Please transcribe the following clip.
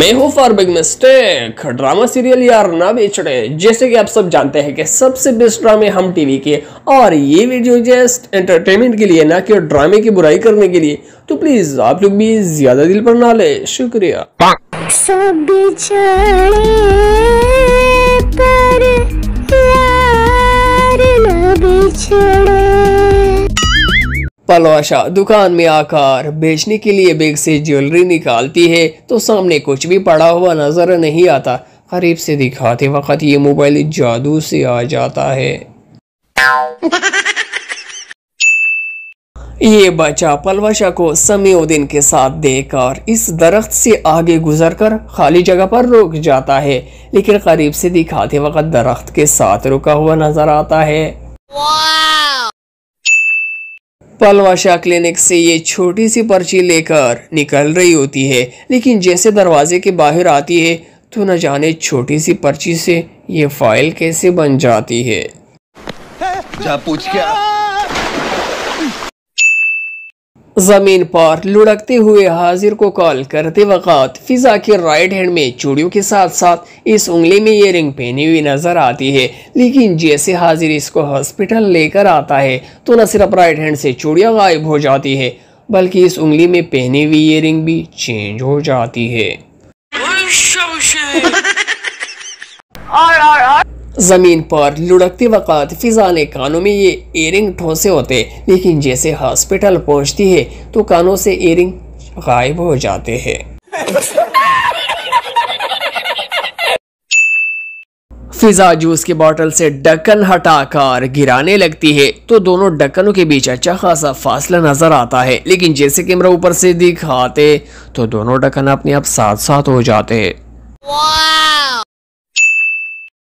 मैं हूँ for big mistake drama serial यार ना बेचड़े जैसे कि आप सब जानते हैं कि सबसे बेस्ट ड्रामे हम टीवी के और ये वीडियो जस्ट एंटरटेनमेंट के लिए ना कि ड्रामे की बुराई करने के लिए तो प्लीज आप लोग भी ज्यादा दिल पर ना ले शुक्रिया पलवाशा दुकान में आकर बेचने के लिए बेग से ज्वेलरी निकालती है तो सामने कुछ भी पड़ा हुआ नजर नहीं आता करीब से दिखाते वक्त ये मोबाइल जादू से आ जाता है ये बच्चा पलवाशा को समय उदिन के साथ देखकर इस दरख्त से आगे गुजरकर खाली जगह पर रुक जाता है लेकिन करीब से दिखाते वक्त दरख्त के साथ रुका हुआ नजर आता है पलवाशा क्लिनिक से ये छोटी सी पर्ची लेकर निकल रही होती है लेकिन जैसे दरवाजे के बाहर आती है तो न जाने छोटी सी पर्ची से ये फाइल कैसे बन जाती है जा पूछ क्या जमीन पर लुढ़कते हुए हाजिर को कॉल करते वक़्त फिजा के राइट हैंड में चूड़ियों के साथ साथ इस उंगली में ये रिंग पहनी हुई नज़र आती है लेकिन जैसे हाजिर इसको हॉस्पिटल लेकर आता है तो न सिर्फ राइट हैंड से चूड़ियाँ गायब हो जाती है बल्कि इस उंगली में पहनी हुई ये रिंग भी चेंज हो जाती है और और और ज़मीन पर लुढ़कते वक़्त फिजा ने कानों में ये एयरिंग ठोसे होते लेकिन जैसे हॉस्पिटल पहुंचती है तो कानों से एयरिंग गायब हो जाते हैं फिजा जूस की बोतल से डक्कन हटाकर गिराने लगती है तो दोनों डक्कनों के बीच अच्छा खासा फासला नजर आता है लेकिन जैसे कैमरा ऊपर से दिखाते तो दोनों डकन अपने आप साथ साथ हो जाते हैं